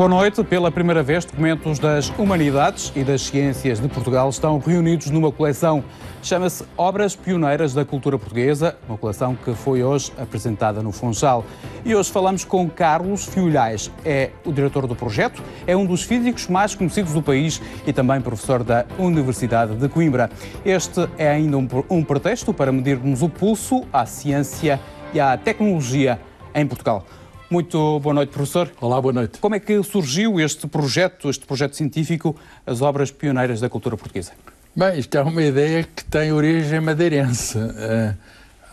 Boa noite. Pela primeira vez, documentos das Humanidades e das Ciências de Portugal estão reunidos numa coleção. Chama-se Obras Pioneiras da Cultura Portuguesa, uma coleção que foi hoje apresentada no Funchal. E hoje falamos com Carlos Fiolhais. É o diretor do projeto, é um dos físicos mais conhecidos do país e também professor da Universidade de Coimbra. Este é ainda um, um pretexto para medirmos o pulso à ciência e à tecnologia em Portugal. Muito boa noite, professor. Olá, boa noite. Como é que surgiu este projeto, este projeto científico, as obras pioneiras da cultura portuguesa? Bem, isto é uma ideia que tem origem madeirense. Uh,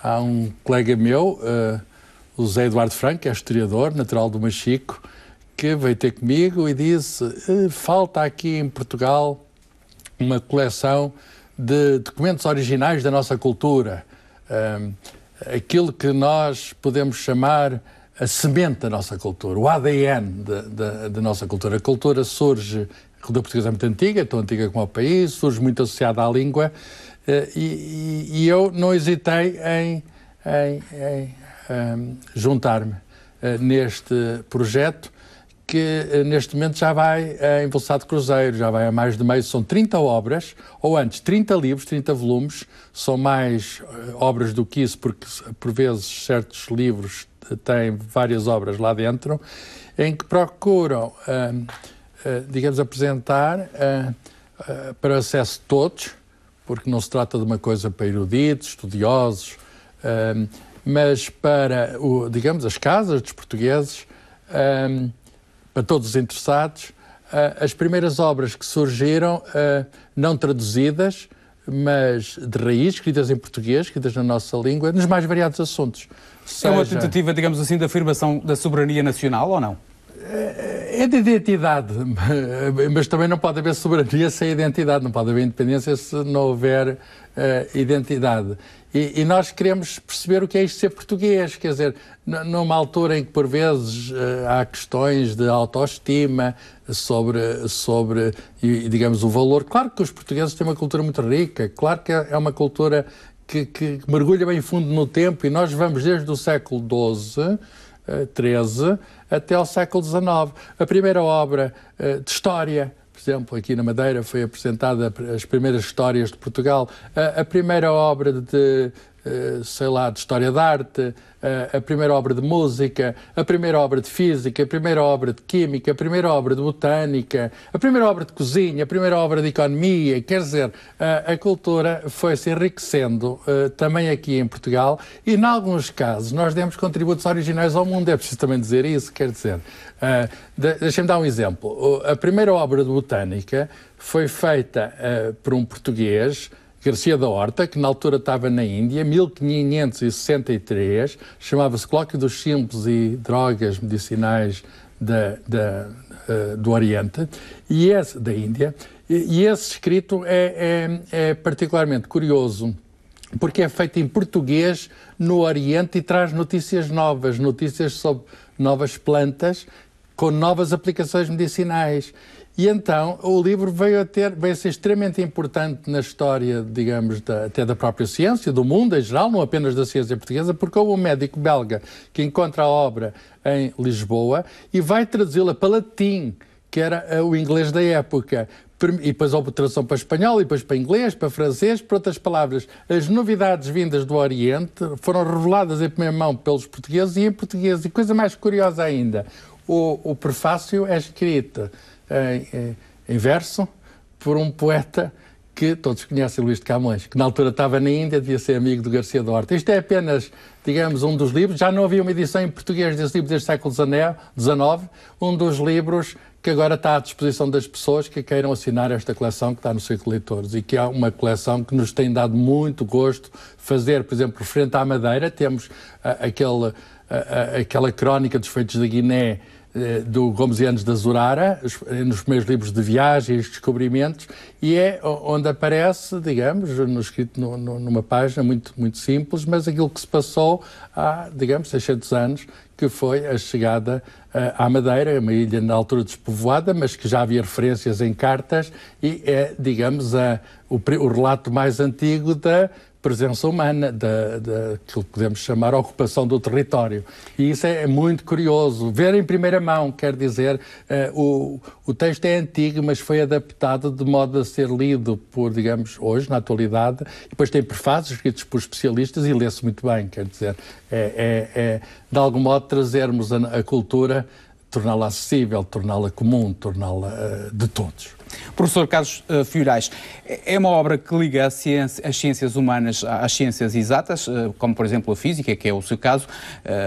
há um colega meu, uh, o José Eduardo Franco, é historiador, natural do Machico, que veio ter comigo e disse: eh, falta aqui em Portugal uma coleção de documentos originais da nossa cultura. Uh, aquilo que nós podemos chamar a semente da nossa cultura, o ADN da, nossa cultura. A cultura surge, a cultura portuguesa é muito antiga, é tão antiga como o país, surge muito associada à língua, eh, e, e, e eu não hesitei em, em, em um, juntar-me eh, neste projeto, que eh, neste momento já vai em velocidade de cruzeiro, já vai a mais de meio, são 30 obras, ou antes, 30 livros, 30 volumes, são mais obras do que isso, porque por vezes certos livros tem várias obras lá dentro, em que procuram, hum, eh, digamos, apresentar hum, eh, para acesso de todos, porque não se trata de uma coisa para eruditos, estudiosos, hum, mas para, o, digamos, as casas dos portugueses, para todos os interessados, as primeiras obras que surgiram, não traduzidas, mas de raiz, escritas em português, escritas na nossa língua, nos mais variados assuntos. Seja... É uma tentativa, digamos assim, de afirmação da soberania nacional ou não? É, é de identidade, mas também não pode haver soberania sem identidade, não pode haver independência se não houver uh, identidade. E, e, nós queremos perceber o que é isto ser português, quer dizer, numa altura em que por vezes uh, há questões de autoestima sobre, sobre, digamos, o valor. Claro que os portugueses têm uma cultura muito rica, claro que é, é uma cultura que, que mergulha bem fundo no tempo e nós vamos desde o século XII XIII eh, até ao século XIX. A primeira obra eh, de história, por exemplo, aqui na Madeira foi apresentada as primeiras histórias de Portugal. A primeira obra de eh, sei lá, de história da arte, eh, a primeira obra de música, a primeira obra de física, a primeira obra de química, a primeira obra de botânica, a primeira obra de cozinha, a primeira obra de economia. Quer dizer, eh, a, cultura foi se enriquecendo também aqui em Portugal e, em alguns casos, nós demos contributos originais ao mundo. É preciso também dizer isso. Quer dizer, deixem-me dar um exemplo. A primeira obra de botânica foi feita por um português Garcia da Horta, que na altura estava na Índia, 1563, chamava-se Colóquio dos Simples e Drogas Medicinais da, da, uh, do Oriente, e esse, da Índia, e, e esse escrito é, é, é particularmente curioso porque é feito em português no Oriente e traz notícias novas, notícias sobre novas plantas com novas aplicações medicinais. E então o livro veio a, ter, veio a ser extremamente importante na história, digamos, da, até da própria ciência, do mundo em geral, não apenas da ciência portuguesa, porque houve um médico belga que encontra a obra em Lisboa e vai traduzi-la para latim, que era eh, o inglês da época. E depois houve tradução para espanhol, e depois para inglês, para francês, para outras palavras. As novidades vindas do Oriente foram reveladas em primeira mão pelos portugueses e em português. E coisa mais curiosa ainda, o, o prefácio é escrito é, é, em verso por um poeta que todos conhecem, Luís de Camões, que na altura estava na Índia, devia ser amigo do Garcia de Horta. Isto é apenas, digamos, um dos livros. Já não havia uma edição em português desse livro desde o século XIX, um dos livros que agora está à disposição das pessoas que queiram assinar esta coleção que está no Círculo de Leitores e que é uma coleção que nos tem dado muito gosto fazer, por exemplo, frente à Madeira, temos a, aquele, a, a, aquela crónica dos feitos da Guiné, eh, do Gomes e Anos da Zurara, eh, nos meus livros de viagens, descobrimentos, e é onde aparece, digamos, no, escrito no, no, numa página muito, muito simples, mas aquilo que se passou há, digamos, 600 anos, que foi a chegada eh, à Madeira, uma ilha na altura despovoada, mas que já havia referências em cartas, e é, digamos, a, o, o relato mais antigo da presença humana, da, que podemos chamar ocupação do território. E isso é, é muito curioso. Ver em primeira mão, quer dizer, uh, o, o texto é antigo, mas foi adaptado de modo a ser lido por, digamos, hoje, na atualidade. E depois tem prefácios escritos por especialistas e lê-se muito bem, quer dizer, é, é, é de algum modo trazermos a, a cultura, torná-la acessível, torná-la comum, torná-la uh, de todos. Professor Carlos uh, Fiorais, é uma obra que liga ciência, as ciências humanas às ciências exatas, uh, como por exemplo a física, que é o seu caso,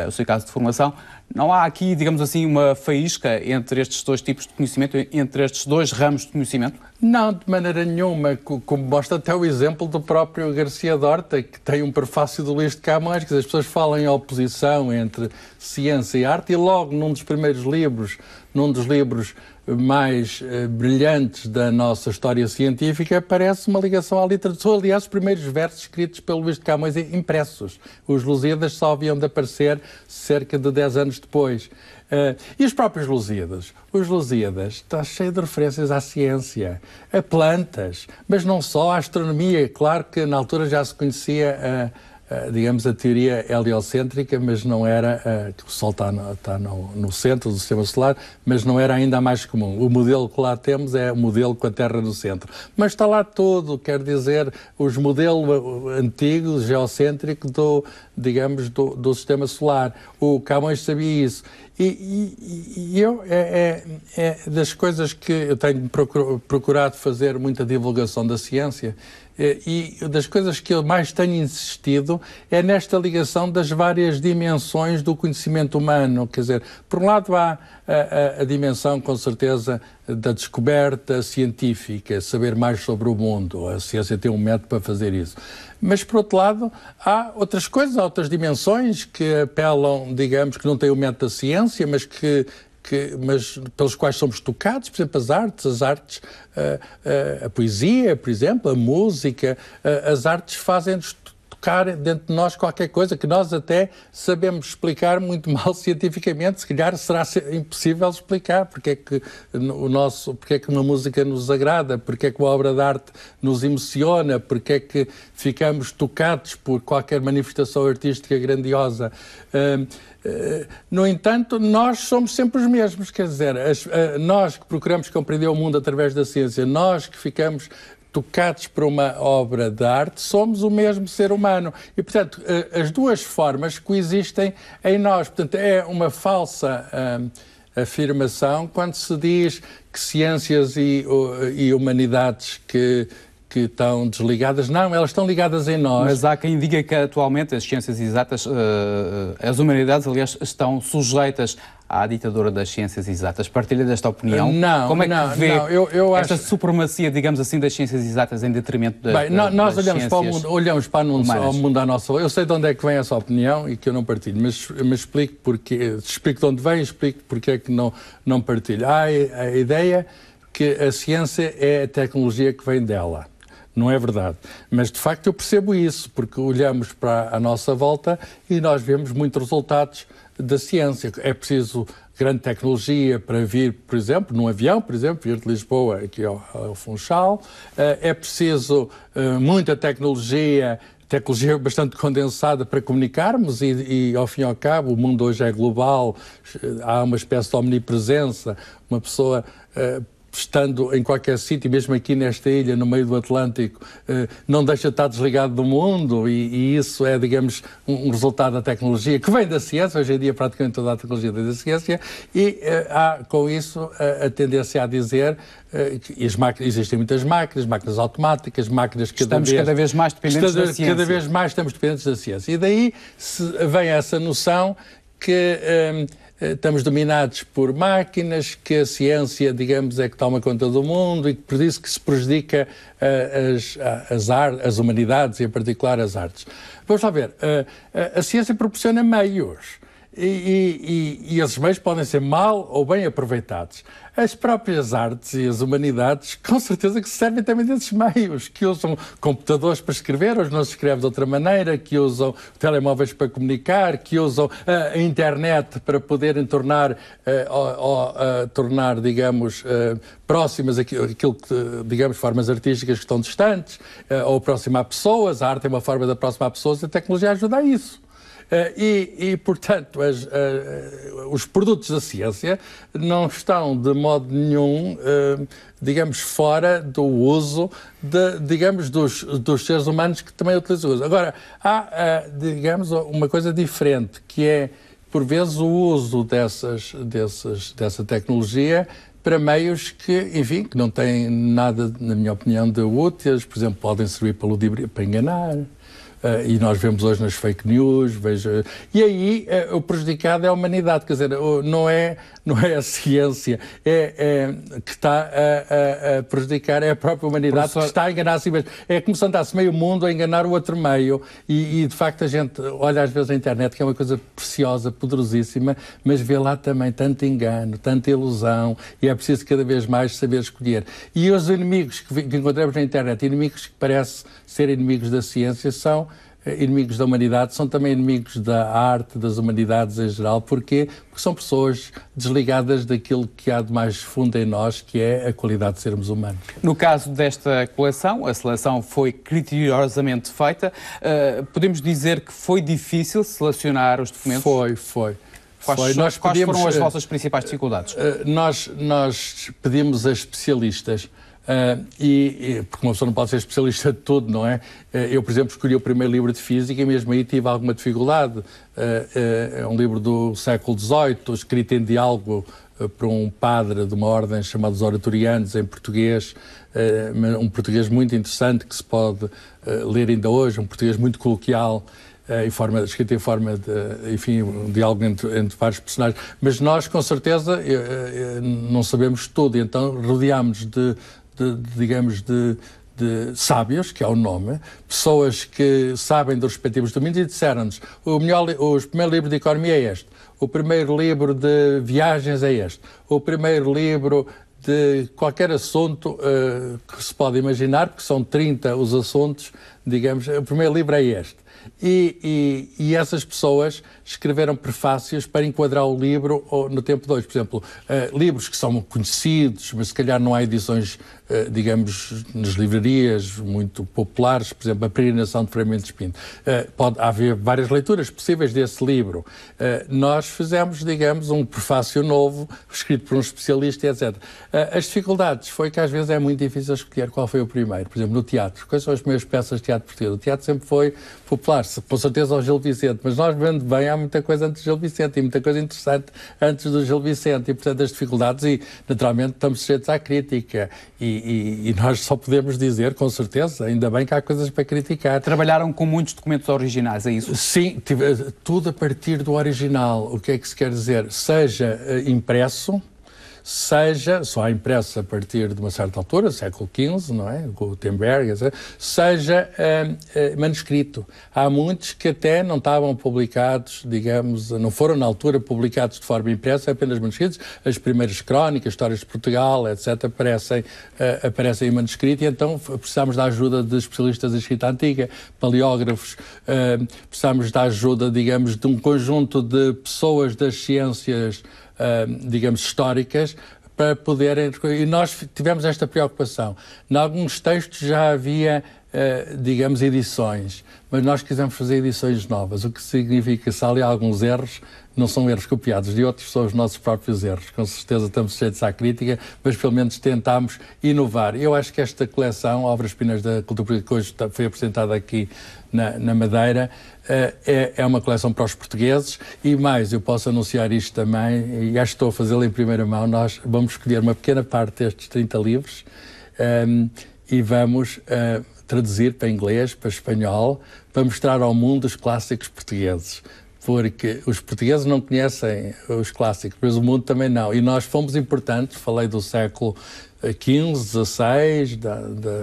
uh, o seu caso de formação. Não há aqui, digamos assim, uma faísca entre estes dois tipos de conhecimento, entre estes dois ramos de conhecimento? Não, de maneira nenhuma, como mostra até o exemplo do próprio Garcia Dorta, que tem um prefácio do Luís de Camões, que as pessoas falam em oposição entre ciência e arte, e logo num dos primeiros livros, num dos livros mais eh, brilhantes da nossa história científica parece uma ligação à literatura. São, aliás, os primeiros versos escritos pelo Luís de Camões eh, impressos. Os Lusíadas só haviam de aparecer cerca de 10 anos depois. Uh, e os próprios Lusíadas? Os Lusíadas está cheio de referências à ciência, a plantas, mas não só, à astronomia. Claro que na altura já se conhecia a eh, digamos, a teoria heliocêntrica, mas não era, eh, que o Sol está, no, está no, no, centro do sistema solar, mas não era ainda mais comum. O modelo que lá temos é o modelo com a Terra no centro. Mas está lá todo, quer dizer, os modelos eh, antigos, geocêntrico do, digamos, do, do sistema solar. O Camões sabia isso. E, e, e eu, é, é, é, das coisas que eu tenho procurado fazer muita divulgação da ciência, eh, e das coisas que eu mais tenho insistido é nesta ligação das várias dimensões do conhecimento humano. Quer dizer, por um lado há a, a, a dimensão, com certeza, da descoberta científica, saber mais sobre o mundo. A ciência tem um método para fazer isso. Mas, por outro lado, há outras coisas, há outras dimensões que apelam, digamos, que não têm o método da ciência, mas que que, mas pelos quais somos tocados, por exemplo, as artes, as artes, a, eh, a, eh, a poesia, por exemplo, a música, a, eh, as artes fazem-nos tocar dentro de nós qualquer coisa que nós até sabemos explicar muito mal cientificamente, se calhar será impossível explicar porque é que o nosso, porque é que uma música nos agrada, porque é que uma obra de arte nos emociona, porque é que ficamos tocados por qualquer manifestação artística grandiosa. Uh, no entanto, nós somos sempre os mesmos, quer dizer, as, uh, nós que procuramos compreender o mundo através da ciência, nós que ficamos tocados por uma obra de arte, somos o mesmo ser humano. E, portanto, eh, as duas formas coexistem em nós. Portanto, é uma falsa hum, afirmação quando se diz que ciências e, e humanidades que que estão desligadas. Não, elas estão ligadas em nós. Mas há quem diga que atualmente as ciências exatas, uh, as humanidades, aliás, estão sujeitas à ditadura das ciências exatas. Partilha desta opinião? Não, Como é que não, vê não, eu, eu esta acho... supremacia, digamos assim, das ciências exatas em detrimento das, Bem, da, nós das olhamos para o mundo, olhamos para o mundo à nossa Eu sei de onde é que vem essa opinião e que eu não partilho, mas, me explico, porque, explico de onde vem e explico porque é que não, não partilho. Há a ideia que a ciência é a tecnologia que vem dela. Não é verdade. Mas de facto eu percebo isso, porque olhamos para a nossa volta e nós vemos muitos resultados da ciência. É preciso grande tecnologia para vir, por exemplo, num avião, por exemplo, vir de Lisboa aqui ao, ao Funchal. Eh, é preciso eh, muita tecnologia tecnologia bastante condensada para comunicarmos e, e, ao fim e ao cabo, o mundo hoje é global, eh, há uma espécie de omnipresença, uma pessoa uh, estando em qualquer sítio, mesmo aqui nesta ilha, no meio do Atlântico, eh, não deixa de estar desligado do mundo e, e isso é, digamos, um resultado da tecnologia, que vem da ciência, hoje em dia praticamente toda a tecnologia vem da ciência, e eh, há com isso a tendência a dizer eh, que as máquinas, existem muitas máquinas, máquinas automáticas, máquinas que estamos cada vez, mais dependentes cada, da ciência. Cada vez mais estamos dependentes da ciência. E daí vem essa noção que eh, estamos dominados por máquinas, que a ciência, digamos, é que toma conta do mundo e que por isso que se prejudica eh, as, as, as humanidades e, em particular, as artes. Vamos lá ver, eh, a ciência proporciona meios e, e, e esses meios podem ser mal ou bem aproveitados. As próprias artes e as humanidades, com certeza que servem também desses meios, que usam computadores para escrever, ou não se escreve de outra maneira, que usam telemóveis para comunicar, que usam uh, a internet para poderem tornar, uh, uh, tornar digamos, próximas aquilo que, digamos, formas artísticas que estão distantes, ou aproximar pessoas, a arte é uma forma de aproximar pessoas e a tecnologia ajuda a isso. Eh, e, e portanto, as, eh, os produtos da ciência não estão de modo nenhum eh, digamos, fora do uso, de, digamos, dos, dos seres humanos que também utilizam uso. Agora, há, digamos, uma coisa diferente, que é, por vezes, o uso dessas, dessas, dessa tecnologia para meios que, enfim, que não têm nada, na minha opinião, de úteis, por exemplo, podem servir para, ludibre, para enganar, Uh, e nós vemos hoje nas fake news, veja, e aí uh, o prejudicado é a humanidade, quer dizer, não é não é a ciência é, é que está a, a, a, prejudicar, é a própria humanidade Professor... que está a enganar a si mesmo. É como se andasse meio mundo a enganar o outro meio. E, e, de facto a gente olha às vezes a internet, que é uma coisa preciosa, poderosíssima, mas vê lá também tanto engano, tanta ilusão, e é preciso cada vez mais saber escolher. E os inimigos que, que encontramos na internet, inimigos que parecem ser inimigos da ciência, são eh, inimigos da humanidade, são também inimigos da arte, das humanidades em geral. Porquê? Porque são pessoas desligadas daquilo que há de mais fundo em nós, que é a qualidade de sermos humanos. No caso desta coleção, a seleção foi criteriosamente feita. Uh, podemos dizer que foi difícil selecionar os documentos? Foi, foi. Quais, Nós quais pedimos, foram as eh, vossas principais dificuldades? Uh, nós, nós pedimos a especialistas Uh, e, e, porque uma pessoa não pode ser especialista de tudo, não é? Uh, eu, por exemplo, escolhi o primeiro livro de física e mesmo aí tive alguma dificuldade. Uh, é um livro do século XVIII, escrito em diálogo por um padre de uma ordem chamada os Oratorianos, em português, um português muito interessante que se pode ler ainda hoje, um português muito coloquial em forma, escrita em forma de, enfim, um diálogo entre, entre vários personagens. Mas nós, com certeza, não sabemos tudo, então rodeámos de de, de digamos, de, de sábios, que é o nome, pessoas que sabem dos respectivos domínios e disseram-nos o, o primeiro livro de economia é este, o primeiro livro de viagens é este, o primeiro livro de qualquer assunto uh, que se pode imaginar, porque são 30 os assuntos, digamos, o primeiro livro é este. E, e, e essas pessoas escreveram prefácios para enquadrar o livro oh, no tempo 2. Por exemplo, uh, livros que são conhecidos, mas se calhar não há edições eh, digamos, nas livrarias muito populares, por exemplo, A Peregrinação de Fragmentos Pinto. Eh, pode haver várias leituras possíveis desse livro. Eh, nós fizemos, digamos, um prefácio novo, escrito por um especialista, etc. As dificuldades foi que às vezes é muito difícil escolher qual foi o primeiro. Por exemplo, no teatro. Quais são as primeiras peças de teatro português? O teatro sempre foi popular, com certeza ao Gil Vicente, mas nós, vendo bem, há muita coisa antes do Gil Vicente e muita coisa interessante antes do Gil Vicente e, portanto, as dificuldades e, naturalmente, estamos sujeitos à crítica e, e, e, nós só podemos dizer, com certeza, ainda bem que há coisas para criticar. Trabalharam com muitos documentos originais, é isso? Sim, eh, tudo a partir do original. O que é que se quer dizer? Seja eh, impresso, seja, só impressos a partir de uma certa altura, século XV, não é? Gutenberg, seja eh, eh, manuscrito. Há muitos que até não estavam publicados, digamos, não foram na altura publicados de forma impressa, apenas manuscritos. As primeiras crónicas, histórias de Portugal, etc., aparecem, eh, aparecem em manuscrito e então precisamos da ajuda de especialistas da escrita antiga, paleógrafos, precisamos da ajuda, digamos, de um conjunto de pessoas das ciências digamos, históricas para poderem. E nós tivemos esta preocupação. Em alguns textos já havia, ah, digamos, edições, mas nós quisemos fazer edições novas, o que significa que se há ali alguns erros, não são erros copiados de outros, são os nossos próprios erros. Com certeza estamos sujeitos à crítica, mas pelo menos tentámos inovar. Eu acho que esta coleção, Obras Pinas da Cultura Política, que hoje foi apresentada aqui na, na Madeira, é, é, é uma coleção para os portugueses e mais, eu posso anunciar isto também, e acho que estou a fazê-lo em primeira mão, nós vamos escolher uma pequena parte destes 30 livros um, ehm, e vamos uh, traduzir para inglês, para espanhol, para mostrar ao mundo os clássicos portugueses porque os portugueses não conhecem os clássicos, mas o mundo também não. E nós fomos importantes, falei do século 15, 16, da, da, da,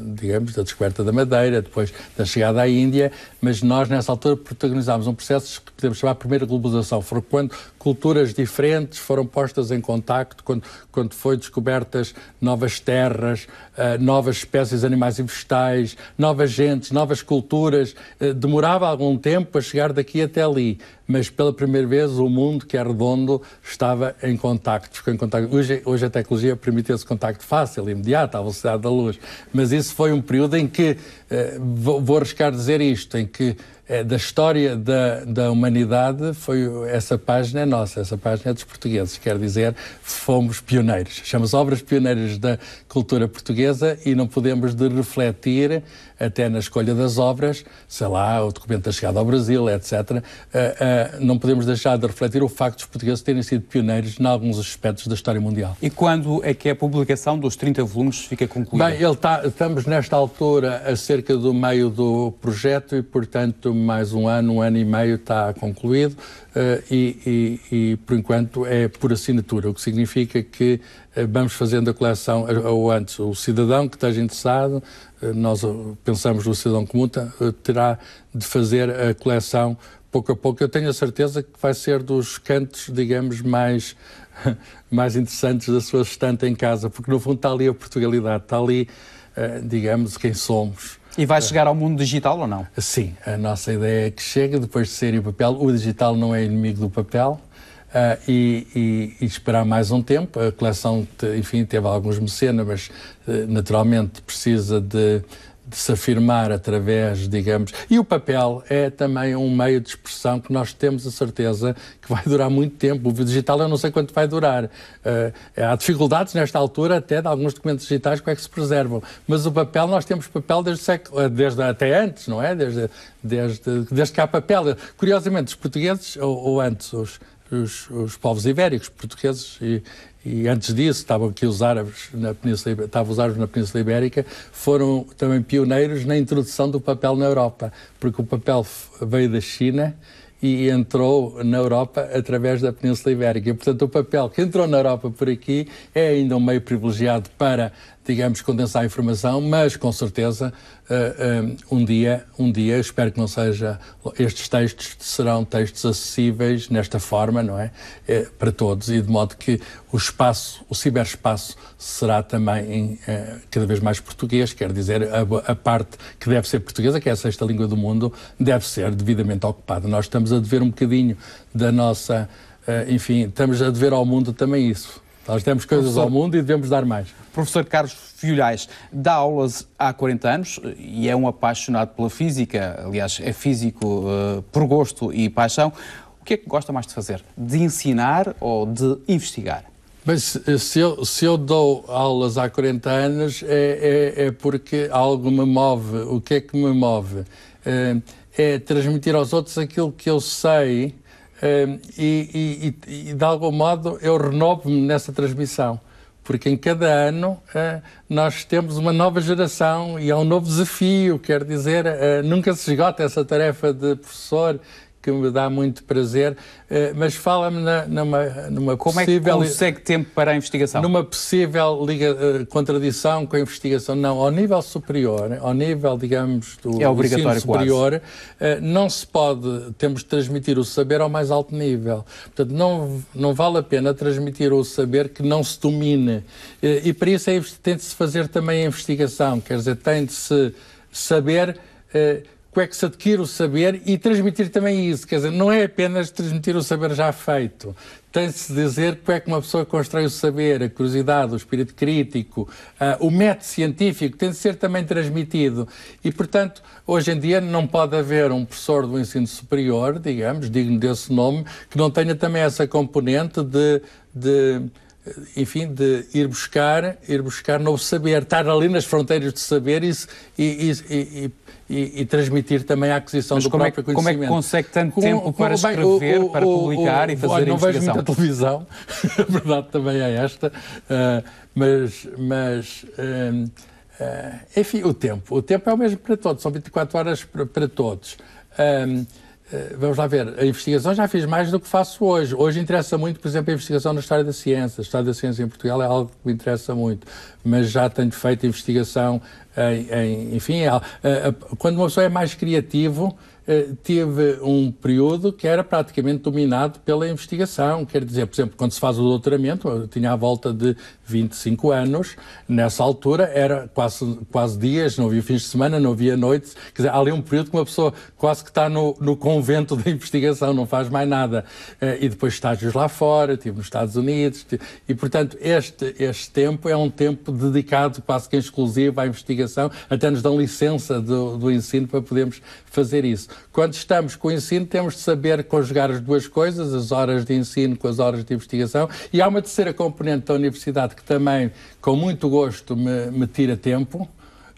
digamos, da descoberta da Madeira, depois da chegada à Índia, mas nós, nessa altura, protagonizámos um processo que podemos chamar de primeira globalização. Foi quando culturas diferentes foram postas em contacto, quando, quando foi descobertas novas terras, uh, novas espécies animais e vegetais, novas gentes, novas culturas. Uh, demorava algum tempo a chegar daqui até ali, mas pela primeira vez o mundo que é redondo estava em contacto. Em contacto. Hoje, hoje a tecnologia permite esse contacto fácil, imediato, à velocidade da luz, mas isso foi um período em que, eh, vou arriscar dizer isto, em que é, da história da, da humanidade foi essa página é nossa, essa página é dos portugueses, quer dizer, fomos pioneiros. Chamamos obras pioneiras da cultura portuguesa e não podemos de refletir até na escolha das obras, sei lá, o documento da chegada ao Brasil, etc. Uh, eh, uh, eh, não podemos deixar de refletir o facto dos portugueses terem sido pioneiros em alguns aspectos da história mundial. E quando é que é a publicação dos 30 volumes fica concluída? Bem, tá, estamos nesta altura a cerca do meio do projeto e, portanto, mais um ano, um ano e meio está concluído uh, e, e, e, por enquanto, é por assinatura, o que significa que uh, vamos fazendo a coleção, eh, ou antes, o cidadão que esteja interessado, uh, nós pensamos no cidadão comum, terá de fazer a coleção pouco a pouco. Eu tenho a certeza que vai ser dos cantos, digamos, mais mais interessantes da sua estante em casa, porque no fundo está ali a Portugalidade, está ali, digamos, quem somos, e vai chegar ao mundo digital ou não? Sim, a nossa ideia é que chegue depois de sair o papel. O digital não é inimigo do papel. Uh, e, e, e, esperar mais um tempo. A coleção, enfim, teve alguns mecenas, mas uh, naturalmente precisa de de se afirmar através, digamos. E o papel é também um meio de expressão que nós temos a certeza que vai durar muito tempo. O digital eu não sei quanto vai durar. Uh, há dificuldades nesta altura até de alguns documentos digitais como é que se preservam. Mas o papel, nós temos papel desde, século, eh, desde até antes, não é? Desde, desde, desde que há papel. Curiosamente, os portugueses, ou, ou antes, os os, os povos ibéricos, portugueses e, e antes disso estavam aqui os árabes na Península, estavam os árabes na Península Ibérica, foram também pioneiros na introdução do papel na Europa, porque o papel veio da China e entrou na Europa através da Península Ibérica. E, portanto, o papel que entrou na Europa por aqui é ainda um meio privilegiado para digamos, condensar a informação, mas com certeza eh, eh, um dia, um dia, espero que não seja, estes textos serão textos acessíveis nesta forma, não é? Eh, para todos e de modo que o espaço, o ciberespaço será também cada vez mais português, quer dizer, a, parte que deve ser portuguesa, que é a sexta língua do mundo, deve ser devidamente ocupada. Nós estamos a dever um bocadinho da nossa, enfim, estamos a dever ao mundo também isso. Nós demos coisas Professor... ao mundo e devemos dar mais. Professor Carlos Fiolhais dá aulas há 40 anos e é um apaixonado pela física, aliás, é físico uh, por gosto e paixão. O que é que gosta mais de fazer? De ensinar ou de investigar? Bem, se eu, se eu dou aulas há 40 anos é, é, é, porque algo me move. O que é que me move? Eh, é transmitir aos outros aquilo que eu sei Ehm, e, e, e de algum modo eu renovo-me nessa transmissão porque em cada ano eh, nós temos uma nova geração e é um novo desafio, quer dizer, eh, nunca se esgota essa tarefa de professor que me dá muito prazer, eh, mas fala-me numa, numa Como possível... Como é que consegue tempo para a investigação? Numa possível liga, eh, contradição com a investigação. Não, ao nível superior, ao nível, digamos, do é obrigatório superior, quase. Eh, não se pode, temos de transmitir o saber ao mais alto nível. Portanto, não, não vale a pena transmitir o saber que não se domine. E para isso é, tem de se fazer também a investigação, quer dizer, tem de se saber como é que se adquire o saber e transmitir também isso. Quer dizer, não é apenas transmitir o saber já feito. Tem-se de dizer como é que uma pessoa constrói o saber, a curiosidade, o espírito crítico, uh, o método científico, tem de ser também transmitido. E, portanto, hoje em dia não pode haver um professor do ensino superior, digamos, digno desse nome, que não tenha também essa componente de, de enfim, de ir buscar, ir buscar novo saber, estar ali nas fronteiras de saber e, e, e, e transmitir também a aquisição Mas do próprio é, conhecimento. Como é que é consegue tanto com, tempo para bem, escrever, o, o, para o, publicar e fazer olha, não vejo muita televisão, a verdade também é esta, uh, mas, mas uh, enfim, o tempo. O tempo é o mesmo para todos, são 24 horas para, para todos. Um, ehm, eh, vamos lá ver, a investigação já fiz mais do que faço hoje. Hoje interessa muito, por exemplo, a investigação na história da ciência. A história da ciência em Portugal é algo que me interessa muito, mas já tenho feito investigação em, em enfim, é eh, eh, quando uma pessoa é mais criativo, teve um período que era praticamente dominado pela investigação. Quer dizer, por exemplo, quando se faz o doutoramento, eu tinha à volta de 25 anos, nessa altura era quase, quase dias, não havia fins de semana, não havia noites, quer dizer, há ali um período que uma pessoa quase que está no, no convento da investigação, não faz mais nada. Eh, e depois estágios lá fora, estive nos Estados Unidos, e portanto este, este tempo é um tempo dedicado quase que exclusivo à investigação, até nos dão licença do, do ensino para podermos fazer isso. Quando estamos com o ensino, temos de saber conjugar as duas coisas, as horas de ensino com as horas de investigação, e há uma terceira componente da universidade que também, com muito gosto, me, me tira tempo.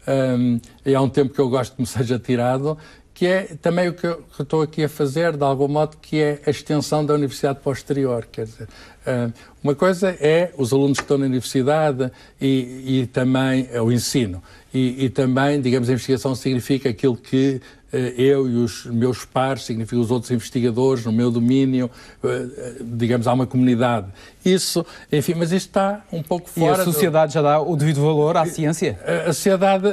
Um, e há um tempo que eu gosto que me seja tirado, que é também o que eu, estou aqui a fazer, de algum modo, que é a extensão da universidade para o exterior. Quer dizer, um, uma coisa é os alunos que estão na universidade e, e também é o ensino. E, e, também, digamos, a investigação significa aquilo que eh, eu e os meus pares, significa os outros investigadores no meu domínio, eh, eh, digamos, há uma comunidade. Isso, enfim, mas isto está um pouco fora. E a sociedade do... já dá o devido valor à ciência? A sociedade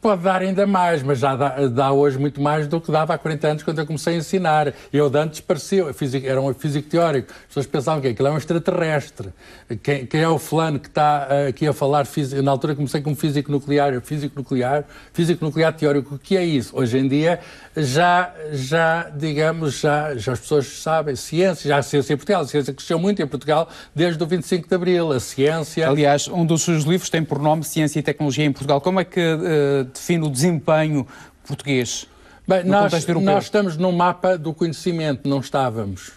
pode dar ainda mais, mas já dá, dá, hoje muito mais do que dava há 40 anos quando eu comecei a ensinar. Eu de antes parecia, era um físico teórico, as pessoas pensavam que aquilo é um extraterrestre. Quem, quem é o fulano que está aqui a falar, na altura comecei como físico nuclear, físico nuclear, físico nuclear teórico, o que é isso? Hoje em dia dia já, já digamos, já, já as pessoas sabem, ciência, já a ciência em Portugal, a ciência cresceu muito em Portugal desde o 25 de Abril, a ciência... Aliás, um dos seus livros tem por nome Ciência e Tecnologia em Portugal. Como é que uh, define o desempenho português Bem, no nós, contexto europeu? Nós estamos num mapa do conhecimento, não estávamos.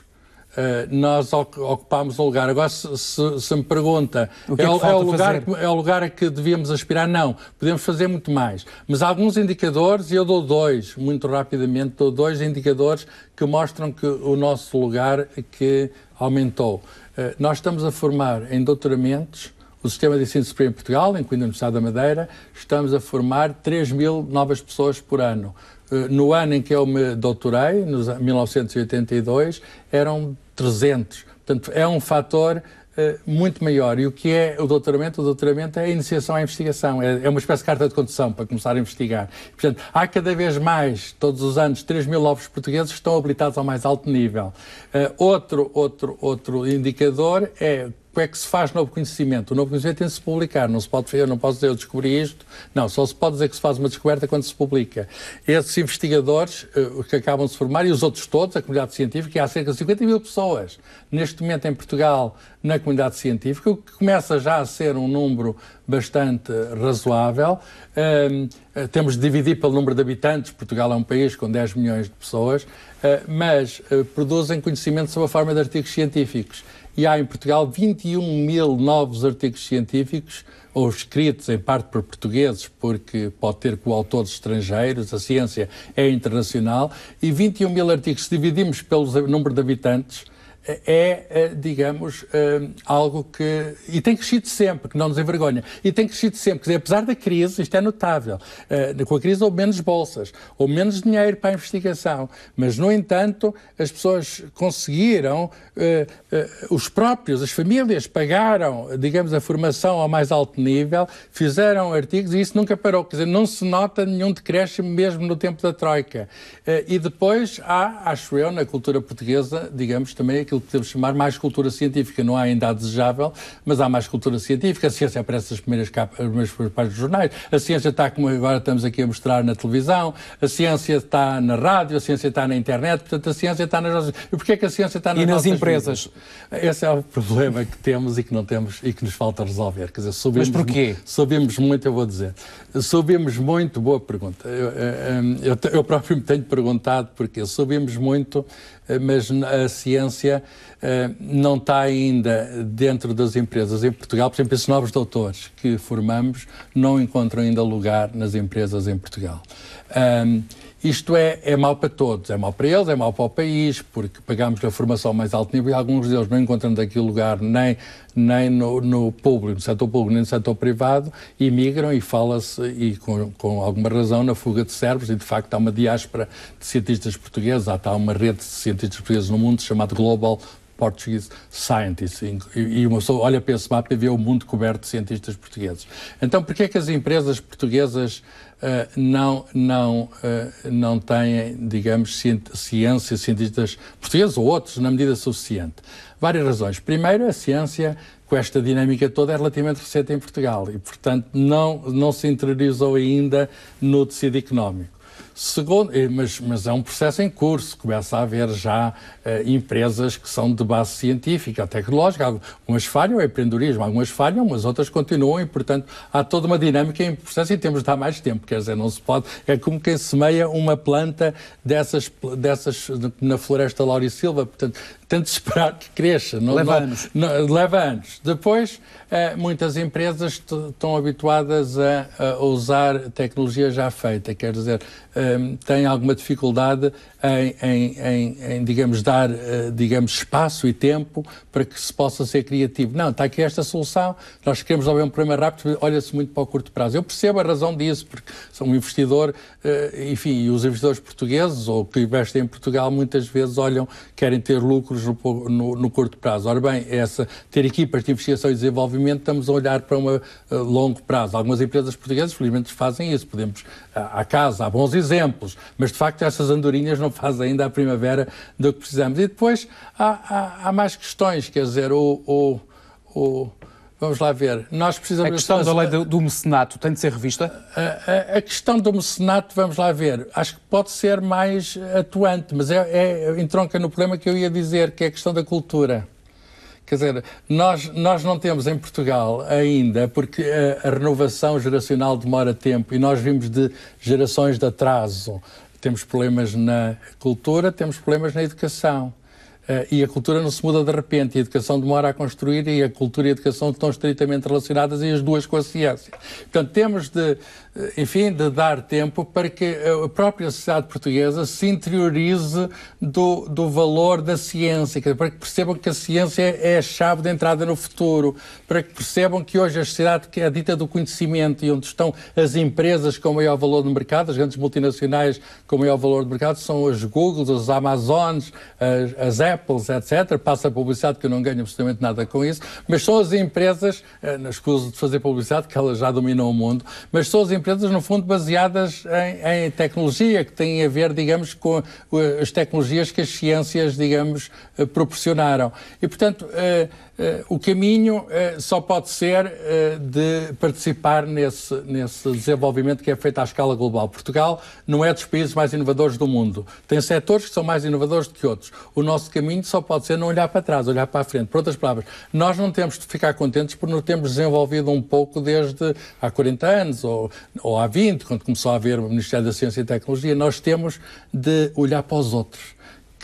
Eh, nós ocupámos o lugar. Agora, se, se, se me pergunta, o que é, é, que é, o é lugar, é o lugar a que devíamos aspirar? Não, podemos fazer muito mais. Mas há alguns indicadores, e eu dou dois, muito rapidamente, dou dois indicadores que mostram que o nosso lugar que aumentou. Eh, nós estamos a formar em doutoramentos o sistema de ensino superior em Portugal, incluindo a Universidade da Madeira, estamos a formar 3 mil novas pessoas por ano. Eh, no ano em que eu me doutorei, em 1982, eram 300. Portanto, é um fator eh, muito maior. E o que é o doutoramento? O doutoramento é a iniciação à investigação, é, é, uma espécie de carta de condução para começar a investigar. Portanto, há cada vez mais, todos os anos, 3 mil novos portugueses que estão habilitados ao mais alto nível. Eh, outro, outro, outro indicador é é que se faz novo conhecimento? O novo conhecimento tem de se publicar, não se pode, eu não posso dizer eu descobri isto, não, só se pode dizer que se faz uma descoberta quando se publica. Esses investigadores uh, que acabam de se formar e os outros todos, a comunidade científica, e há cerca de 50 mil pessoas neste momento em Portugal na comunidade científica, o que começa já a ser um número bastante razoável. Eh, temos de dividir pelo número de habitantes, Portugal é um país com 10 milhões de pessoas, uh, mas uh, produzem conhecimento sob a forma de artigos científicos e há em Portugal 21 mil novos artigos científicos, ou escritos em parte por portugueses, porque pode ter coautores estrangeiros, a ciência é internacional, e 21 mil artigos, se dividimos pelo número de habitantes, é, é, digamos, hum, algo que. E tem crescido sempre, que não nos envergonha. E tem crescido sempre. Quer dizer, apesar da crise, isto é notável. Eh, com a crise houve menos bolsas, houve menos dinheiro para a investigação. Mas, no entanto, as pessoas conseguiram, eh, eh, os próprios, as famílias pagaram, digamos, a formação ao mais alto nível, fizeram artigos e isso nunca parou. Quer dizer, não se nota nenhum decréscimo mesmo no tempo da Troika. E depois há, acho eu, na cultura portuguesa, digamos, também aquilo aquilo que podemos chamar mais cultura científica. Não há ainda a desejável, mas há mais cultura científica. A ciência aparece nas primeiras, capas, nas primeiras páginas dos jornais. A ciência está, como agora estamos aqui a mostrar, na televisão. A ciência está na rádio, a ciência está na internet. Portanto, a ciência está nas nossas... E porquê é que a ciência está nas E nas empresas? Vidas? Esse é o problema que temos e que não temos e que nos falta resolver. Quer dizer, soubemos, mas porquê? Subimos muito, eu vou dizer. Subimos muito, boa pergunta. Eu, eh, eh, eu, eu próprio me tenho perguntado porquê. Subimos muito, eh, mas a ciência eh, não está ainda dentro das empresas em Portugal. Por exemplo, esses novos doutores que formamos não encontram ainda lugar nas empresas em Portugal. Isto é, é mau para todos, é mau para eles, é mau para o país, porque pagamos a formação mais alto nível e alguns deles não encontrando aqui lugar nem, nem no, no, público, no setor público, nem no setor privado, imigram e fala-se, e com, com, alguma razão, na fuga de servos, e de facto há uma diáspora de cientistas portugueses, há, há uma rede de cientistas portugueses no mundo chamada Global Portuguese Scientists. E uma pessoa olha para esse mapa e vê o mundo coberto de cientistas portugueses. Então, porquê é que as empresas portuguesas eh, não, não, eh, não têm, digamos, ciência, cientistas portugueses ou outros, na medida suficiente. Várias razões. Primeiro, a ciência, com esta dinâmica toda, é relativamente recente em Portugal e, portanto, não, não se interiorizou ainda no tecido económico. Segundo, eh, mas, mas é um processo em curso, começa a haver já uh, empresas que são de base científica, tecnológica, algumas falham, é empreendedorismo, algumas falham, mas outras continuam e, portanto, há toda uma dinâmica em processo e temos de dar mais tempo, quer dizer, não se pode, é como quem semeia uma planta dessas, dessas na floresta Lauro e Silva, portanto, tanto esperar que cresça. Não, leva, não, anos. Não, leva anos. Depois, eh, muitas empresas estão habituadas a, a, usar tecnologia já feita, quer dizer, eh, têm alguma dificuldade em, em, em, em, digamos, dar eh, digamos, espaço e tempo para que se possa ser criativo. Não, está aqui esta solução, nós queremos resolver um problema rápido, olha-se muito para o curto prazo. Eu percebo a razão disso, porque sou um investidor, enfim, e os investidores portugueses ou que investem em Portugal muitas vezes olham, querem ter lucro no, no, no, curto prazo. Ora bem, essa, ter equipas de investigação e desenvolvimento, estamos a olhar para um uh, eh, longo prazo. Algumas empresas portuguesas, felizmente, fazem isso. Podemos, uh, à casa, há bons exemplos, mas de facto essas andorinhas não fazem ainda a primavera do que precisamos. E depois há, há, há mais questões, quer dizer, o, o, o Vamos lá ver. Nós precisamos. A questão da lei do, do mecenato tem de ser revista? A, a, a, questão do mecenato, vamos lá ver. Acho que pode ser mais atuante, mas é, é, entronca no problema que eu ia dizer, que é a questão da cultura. Quer dizer, nós, nós não temos em Portugal ainda, porque a, a renovação geracional demora tempo e nós vimos de gerações de atraso. Temos problemas na cultura, temos problemas na educação. Eh, e a cultura não se muda de repente, a educação demora a construir e a cultura e a educação estão estritamente relacionadas e as duas com a ciência. Portanto, temos de, eh, enfim, de dar tempo para que eh, a própria sociedade portuguesa se interiorize do, do valor da ciência, para que percebam que a ciência é a chave de entrada no futuro, para que percebam que hoje a sociedade que é dita do conhecimento e onde estão as empresas com maior valor no mercado, as grandes multinacionais com maior valor no mercado, são as Googles, as Amazons, as, as Apples, etc. Passa a publicidade que eu não ganho absolutamente nada com isso, mas são as empresas, eh, não escuso de fazer publicidade, que elas já dominam o mundo, mas são as empresas empresas, no fundo, baseadas em, em, tecnologia, que têm a ver, digamos, com eh, as tecnologias que as ciências, digamos, eh, proporcionaram. E, portanto, uh, eh, o caminho eh, só pode ser eh, de participar nesse, nesse desenvolvimento que é feito à escala global. Portugal não é dos países mais inovadores do mundo. Tem setores que são mais inovadores do que outros. O nosso caminho só pode ser não olhar para trás, olhar para a frente. Por outras palavras, nós não temos de ficar contentes por não termos desenvolvido um pouco desde há 40 anos ou, ou há 20, quando começou a haver o Ministério da Ciência e Tecnologia. Nós temos de olhar para os outros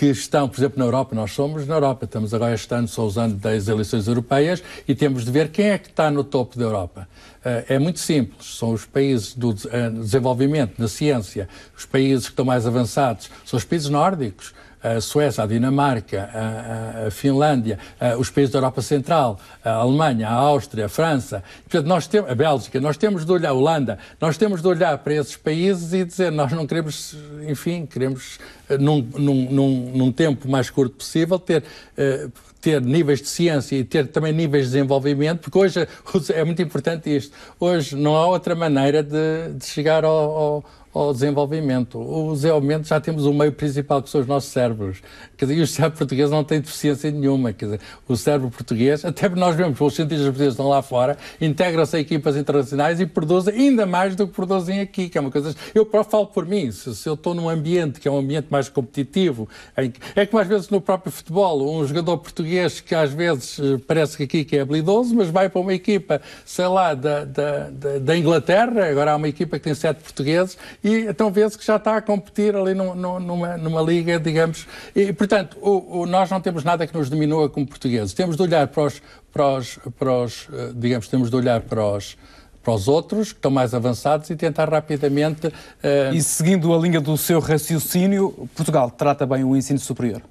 que estão, por exemplo, na Europa, nós somos na Europa, estamos agora este ano só usando das eleições europeias e temos de ver quem é que está no topo da Europa. Eh, é muito simples, são os países do eh, desenvolvimento, na ciência, os países que estão mais avançados, são os países nórdicos, a Suécia, a Dinamarca, a, a Finlândia, a, os países da Europa Central, a Alemanha, a Áustria, a França, portanto, nós temos, a Bélgica, nós temos de olhar, a Holanda, nós temos de olhar para esses países e dizer, nós não queremos, enfim, queremos, eh, num, num, num, num tempo mais curto possível, ter. Uh, ter níveis de ciência e ter também níveis de desenvolvimento, porque hoje é muito importante isto. Hoje não há outra maneira de, de chegar ao, ao ao desenvolvimento. Os aumento já temos o meio principal que são os nossos cérebros. Quer dizer, e o cérebro português não tem deficiência nenhuma. Quer dizer, o cérebro português, até nós vemos, os cientistas portugueses estão lá fora, integram-se a equipas internacionais e produzem ainda mais do que produzem aqui, que é uma coisa. Eu próprio falo por mim, se, se eu estou num ambiente que é um ambiente mais competitivo, em, é que mais vezes no próprio futebol, um jogador português que às vezes eh, parece que aqui que é habilidoso, mas vai para uma equipa, sei lá, da, da, da, da Inglaterra, agora há uma equipa que tem sete portugueses e então vê-se que já está a competir ali numa, numa liga, digamos. E, portanto, o, o, nós não temos nada que nos diminua como portugueses. Temos de olhar para os, para os, para os eh, digamos, temos de olhar para os para os outros que estão mais avançados e tentar rapidamente. Uh... E seguindo a linha do seu raciocínio, Portugal trata bem o ensino superior?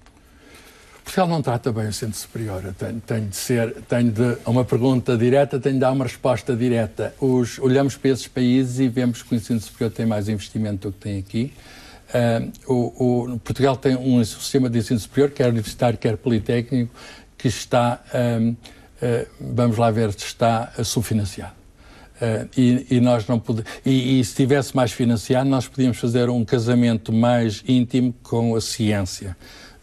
Portugal não trata bem o Centro Superior. tenho, de ser, tenho de uma pergunta direta, tenho de dar uma resposta direta. Os, olhamos para esses países e vemos que o ensino superior tem mais investimento do que tem aqui. Uh, o, o, Portugal tem um sistema de ensino superior, quer universitário, quer politécnico, que está, um, uh, ah, ah, vamos lá ver, está subfinanciado. Uh, e, e, nós não podemos. E, e, se tivesse mais financiado, nós podíamos fazer um casamento mais íntimo com a ciência.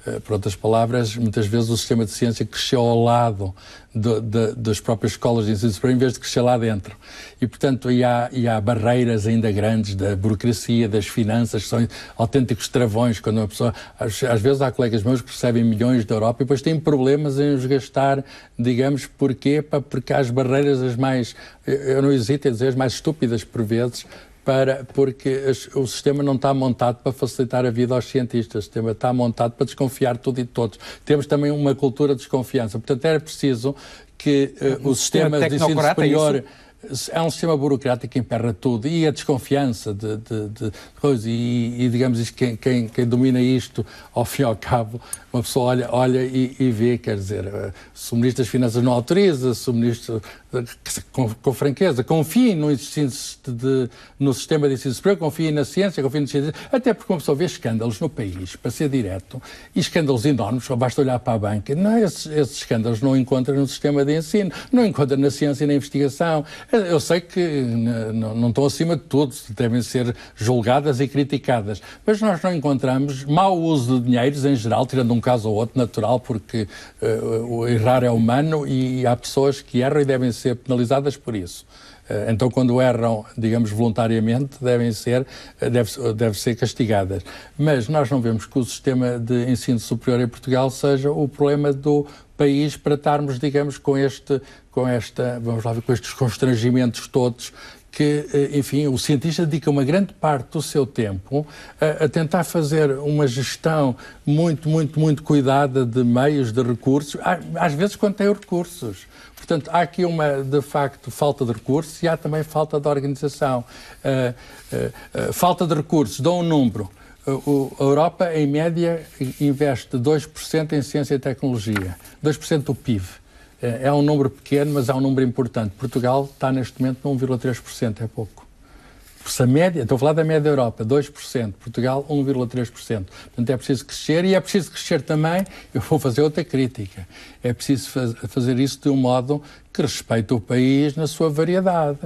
Eh, por outras palavras, muitas vezes o sistema de ciência cresceu ao lado de, de, das próprias escolas de ensino superior, em vez de crescer lá dentro. E, portanto, e há, e há barreiras ainda grandes da burocracia, das finanças, que são autênticos travões. Quando uma pessoa, às, às vezes há colegas meus que recebem milhões da Europa e depois têm problemas em os gastar, digamos, porquê? Porque há as barreiras as mais, eu não hesito em dizer, as mais estúpidas por vezes, para, porque o sistema não está montado para facilitar a vida aos cientistas, o sistema está montado para desconfiar tudo e todos. Temos também uma cultura de desconfiança. Portanto, era preciso que uh, o sistema, sistema de ensino é superior. É, é um sistema burocrático que emperra tudo e a desconfiança de, de, de coisas. E, e, digamos, quem, quem, quem, domina isto, ao fim e ao cabo, uma pessoa olha, olha e, e vê, quer dizer, eh, se o Ministro das Finanças não autoriza, se o Ministro com, com, franqueza, confiem no, de, no sistema de ensino superior, confiem na ciência, confiem na ciência, até porque uma pessoa vê escândalos no país, para ser direto, e escândalos enormes, só basta olhar para a banca, não, esses, esses escândalos não encontra no sistema de ensino, não encontra na ciência e na investigação. Eu sei que não, não estão acima de tudo, devem ser julgadas e criticadas, mas nós não encontramos mau uso de dinheiros em geral, tirando um caso ou outro, natural, porque uh, o errar é humano e há pessoas que erram e devem ser penalizadas por isso. Eh, então, quando erram, digamos, voluntariamente, devem ser, eh, deve, deve ser castigadas. Mas nós não vemos que o sistema de ensino superior em Portugal seja o problema do país para estarmos, digamos, com este, com esta, vamos lá ver, com estes constrangimentos todos que, eh, enfim, o cientista dedica uma grande parte do seu tempo a, eh, a tentar fazer uma gestão muito, muito, muito cuidada de meios, de recursos, às vezes quando tem recursos. Portanto, há aqui uma, de facto, falta de recursos e há também falta de organização. Uh, uh, uh, falta de recursos, dou um número. A Europa, em média, investe 2% em ciência e tecnologia, 2% do PIB. Eh, é um número pequeno, mas é um número importante. Portugal está neste momento no 1,3%, é pouco. Se a média, estou a falar da média da Europa, 2%, Portugal 1,3%. Portanto, é preciso crescer e é preciso crescer também, eu vou fazer outra crítica, é preciso fazer isso de um modo que respeite o país na sua variedade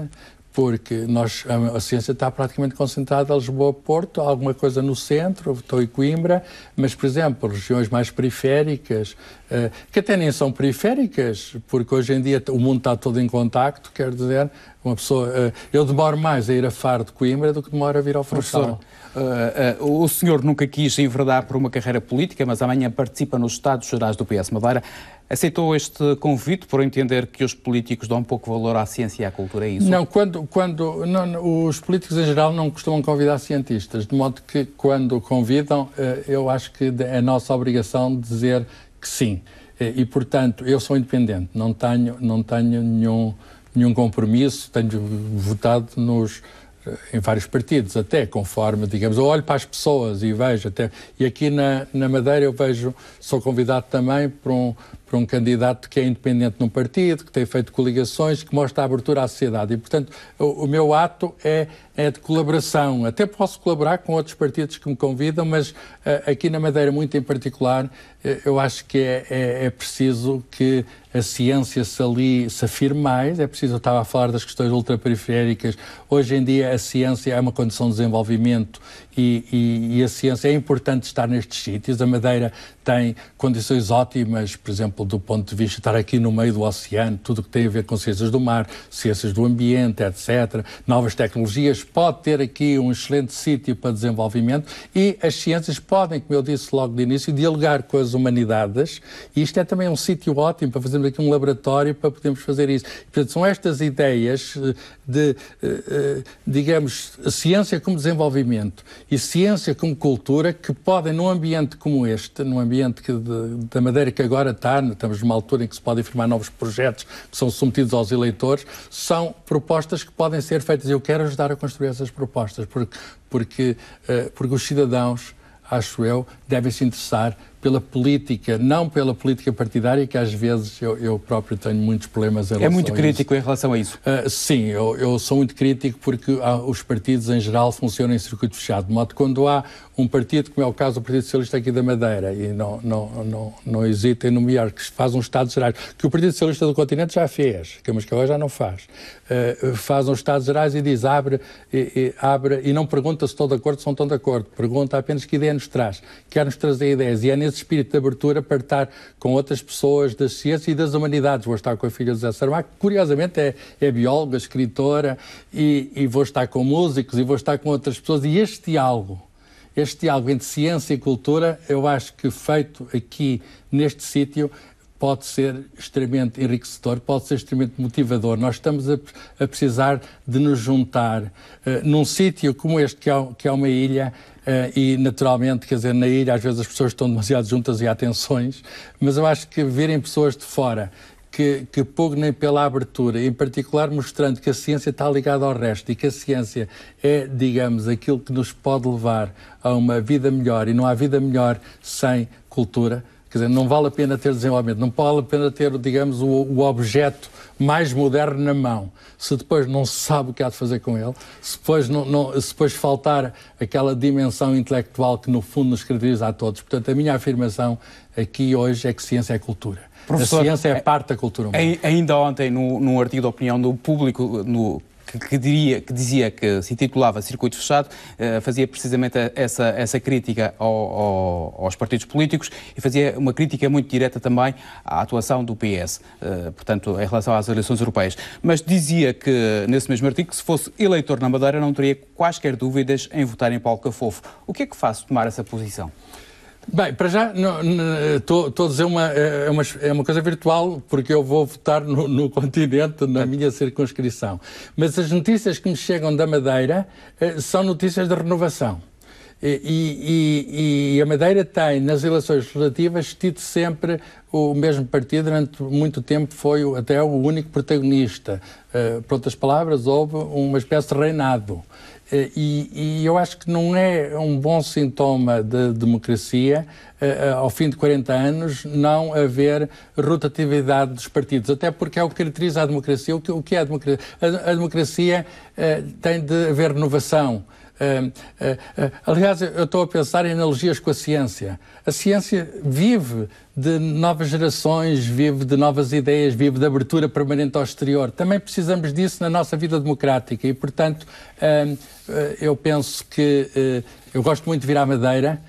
porque nós, a, a, ciência está praticamente concentrada em Lisboa-Porto, alguma coisa no centro, estou em Coimbra, mas, por exemplo, regiões mais periféricas, uh, que até nem são periféricas, porque hoje em dia o mundo está todo em contacto, quer dizer, uma pessoa, uh, eu demoro mais a ir a Faro de Coimbra do que demoro a vir ao Funchal. Uh, uh, o senhor nunca quis enverdar por uma carreira política, mas amanhã participa nos Estados Gerais do PS Madeira. Aceitou este convite por entender que os políticos dão pouco valor à ciência e à cultura, é isso? Não, quando, quando não, os políticos em geral não costumam convidar cientistas, de modo que quando convidam, eh, eu acho que é nossa obrigação dizer que sim. Eh, e, portanto, eu sou independente, não tenho, não tenho nenhum, nenhum compromisso, tenho votado nos, eh, em vários partidos, até conforme, digamos, eu olho para as pessoas e vejo até. E aqui na, na Madeira eu vejo, sou convidado também por um, para um candidato que é independente num partido, que tem feito coligações, que mostra a abertura à sociedade. E, portanto, o, o meu ato é, é, de colaboração. Até posso colaborar com outros partidos que me convidam, mas uh, aqui na Madeira, muito em particular, uh, eu acho que é, é, é, preciso que a ciência se ali se afirme mais. É preciso, eu estava a falar das questões ultraperiféricas. Hoje em dia, a ciência é uma condição de desenvolvimento e, e, e a ciência é importante estar nestes sítios. A Madeira tem condições ótimas, por exemplo, do ponto de vista de estar aqui no meio do oceano, tudo o que tem a ver com ciências do mar, ciências do ambiente, etc., novas tecnologias, pode ter aqui um excelente sítio para desenvolvimento e as ciências podem, como eu disse logo de início, dialogar com as humanidades e isto é também um sítio ótimo para fazermos aqui um laboratório para podermos fazer isso. Portanto, são estas ideias eh, de, eh, eh, digamos, ciência como desenvolvimento e ciência como cultura que podem, num ambiente como este, num ambiente ambiente que de, da Madeira que agora está, né, estamos numa altura em que se podem firmar novos projetos que são submetidos aos eleitores, são propostas que podem ser feitas. Eu quero ajudar a construir essas propostas, porque, porque, eh, porque os cidadãos, acho eu, devem se interessar pela política, não pela política partidária, que às vezes eu, eu próprio tenho muitos problemas em é relação a isso. É muito crítico em relação a isso? Uh, sim, eu, eu, sou muito crítico porque há, ah, os partidos em geral funcionam em circuito fechado, de modo que quando há um partido, como é o caso do Partido Socialista aqui da Madeira, e não, não, não, não hesita em nomear, que faz um Estado Gerais, que o Partido Socialista do Continente já fez, que a Mascavel já não faz, uh, faz um Estado gerais e diz abre e, e, abre e não pergunta se estão de acordo, se não estão de acordo, pergunta apenas que ideia nos traz, quer nos trazer ideias, e é nesse esse espírito de abertura para estar com outras pessoas das ciências e das humanidades. Vou estar com a filha José Saramago, que curiosamente é, é bióloga, escritora, e, e vou estar com músicos e vou estar com outras pessoas. E este diálogo, este diálogo entre ciência e cultura, eu acho que feito aqui neste sítio, pode ser extremamente enriquecedor, pode ser extremamente motivador. Nós estamos a, a precisar de nos juntar uh, num sítio como este, que é, que é uma ilha, eh, e, naturalmente, quer dizer, na ilha às vezes as pessoas estão demasiado juntas e há tensões, mas eu acho que verem pessoas de fora que, que pugnem pela abertura, em particular mostrando que a ciência está ligada ao resto e que a ciência é, digamos, aquilo que nos pode levar a uma vida melhor e não há vida melhor sem cultura. Quer dizer, não vale a pena ter desenvolvimento, não vale a pena ter, digamos, o, o objeto mais moderno na mão. Se depois não se sabe o que há de fazer com ele, se depois, não, não, se depois faltar aquela dimensão intelectual que, no fundo, nos caracteriza a todos. Portanto, a minha afirmação aqui hoje é que ciência é cultura. Professor, a ciência é, é parte da cultura humana. Ainda ontem, num, artigo de opinião do público no, que, que, diria, que dizia que se intitulava Circuito Fechado, uh, fazia precisamente essa, essa crítica ao, ao, aos partidos políticos e fazia uma crítica muito direta também à atuação do PS, uh, eh, portanto, em relação às eleições europeias. Mas dizia que, nesse mesmo artigo, que se fosse eleitor na Madeira não teria quaisquer dúvidas em votar em Paulo Cafofo. O que é que faz tomar essa posição? Bem, para já, estou a dizer uma, é, é uma, é uma coisa virtual, porque eu vou votar no, no continente, na minha circunscrição. Mas as notícias que me chegam da Madeira é, são notícias de renovação. E, e, e, a Madeira tem, nas eleições legislativas, tido sempre o mesmo partido, durante muito tempo foi até o único protagonista. Uh, por outras palavras, houve uma espécie de reinado. Eh, e, e, eu acho que não é um bom sintoma de democracia, eh, eh, ao fim de 40 anos, não haver rotatividade dos partidos, até porque é o que caracteriza a democracia. O que, é a democracia? A, democracia tem de haver renovação. Ah, ah, aliás, eu estou a pensar em analogias com a ciência. A ciência vive de novas gerações, vive de novas ideias, vive de abertura permanente ao exterior. Também precisamos disso na nossa vida democrática e, portanto, ah, eu penso que eu gosto muito de vir à Madeira,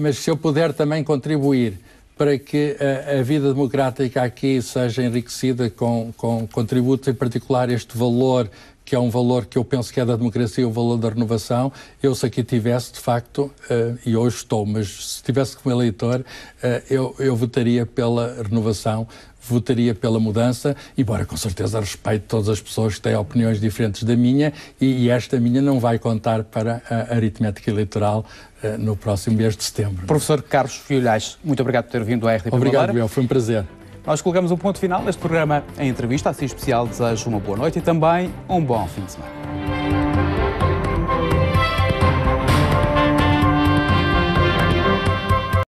mas se eu puder também contribuir para que a, vida democrática aqui seja enriquecida com, com contributos, em particular este valor que é um valor que eu penso que é da democracia, é o valor da renovação. Eu, se aqui tivesse, de facto, uh, e hoje estou, mas se tivesse como eleitor, uh, eu, eu votaria pela renovação, votaria pela mudança, embora com certeza respeite todas as pessoas que têm opiniões diferentes da minha, e, e esta minha não vai contar para a aritmética eleitoral uh, no próximo mês de setembro. Professor Carlos Filhais, muito obrigado por ter vindo à RTP Obrigado, Madeira. foi um prazer. Nós colocamos o um ponto final neste programa em entrevista. Assim especial, desejo uma boa noite e também um bom fim de semana.